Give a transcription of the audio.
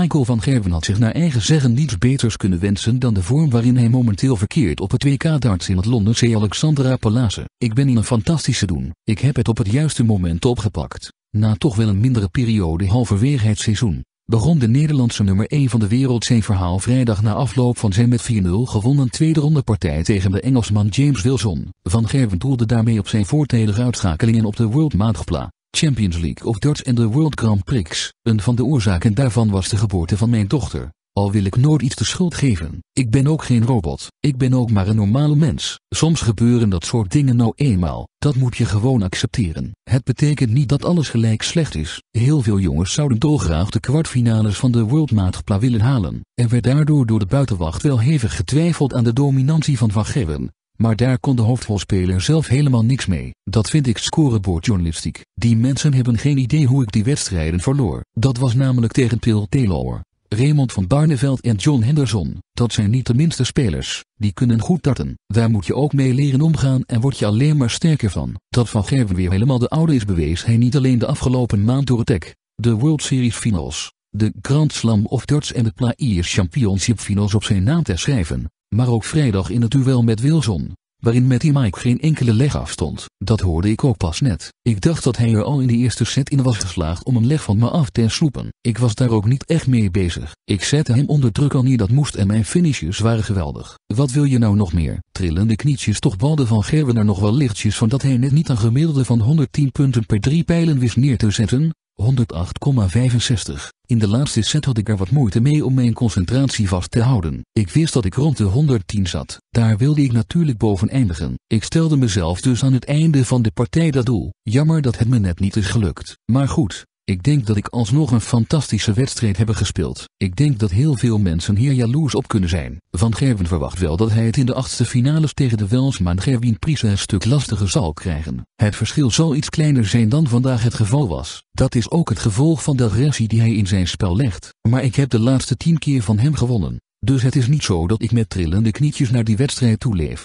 Michael van Gerwen had zich naar eigen zeggen niets beters kunnen wensen dan de vorm waarin hij momenteel verkeert op het WK-darts in het Londense Alexandra Palace. Ik ben in een fantastische doen. Ik heb het op het juiste moment opgepakt. Na toch wel een mindere periode halverwege begon de Nederlandse nummer 1 van de wereld zijn verhaal vrijdag na afloop van zijn met 4-0 gewonnen tweede ronde partij tegen de Engelsman James Wilson. Van Gerwen doelde daarmee op zijn voortijdige uitschakelingen op de World Maatgepla. Champions League of darts en de World Grand Prix. Een van de oorzaken daarvan was de geboorte van mijn dochter. Al wil ik nooit iets de schuld geven. Ik ben ook geen robot. Ik ben ook maar een normale mens. Soms gebeuren dat soort dingen nou eenmaal. Dat moet je gewoon accepteren. Het betekent niet dat alles gelijk slecht is. Heel veel jongens zouden dolgraag de kwartfinales van de wereldmaatgepla willen halen. en werd daardoor door de buitenwacht wel hevig getwijfeld aan de dominantie van Van Gerwen. Maar daar kon de hoofdrolspeler zelf helemaal niks mee. Dat vind ik scorebordjournalistiek. Die mensen hebben geen idee hoe ik die wedstrijden verloor. Dat was namelijk tegen Phil Taylor. Raymond van Barneveld en John Henderson, dat zijn niet de minste spelers. Die kunnen goed tarten. Daar moet je ook mee leren omgaan en word je alleen maar sterker van. Dat Van Gerwen weer helemaal de oude is bewees hij niet alleen de afgelopen maand door het tech, de World Series Finals, de Grand Slam of Darts en de Players Championship Finals op zijn naam te schrijven, maar ook vrijdag in het duel met Wilson, waarin met die Mike geen enkele leg afstond. Dat hoorde ik ook pas net. Ik dacht dat hij er al in de eerste set in was geslaagd om een leg van me af te sloepen. Ik was daar ook niet echt mee bezig. Ik zette hem onder druk al niet dat moest en mijn finishes waren geweldig. Wat wil je nou nog meer? Trillende knietjes toch balde van Gerwen er nog wel lichtjes van dat hij net niet een gemiddelde van 110 punten per drie pijlen wist neer te zetten, 108,65. In de laatste set had ik er wat moeite mee om mijn concentratie vast te houden. Ik wist dat ik rond de 110 zat. Daar wilde ik natuurlijk boven eindigen. Ik stelde mezelf dus aan het einde van de partij dat doel. Jammer dat het me net niet is gelukt. Maar goed, ik denk dat ik alsnog een fantastische wedstrijd heb gespeeld. Ik denk dat heel veel mensen hier jaloers op kunnen zijn. Van Gerwen verwacht wel dat hij het in de achtste finales tegen de Welsman Gerwin Priese een stuk lastiger zal krijgen. Het verschil zal iets kleiner zijn dan vandaag het geval was. Dat is ook het gevolg van de agressie die hij in zijn spel legt. Maar ik heb de laatste tien keer van hem gewonnen. Dus het is niet zo dat ik met trillende knietjes naar die wedstrijd toeleef.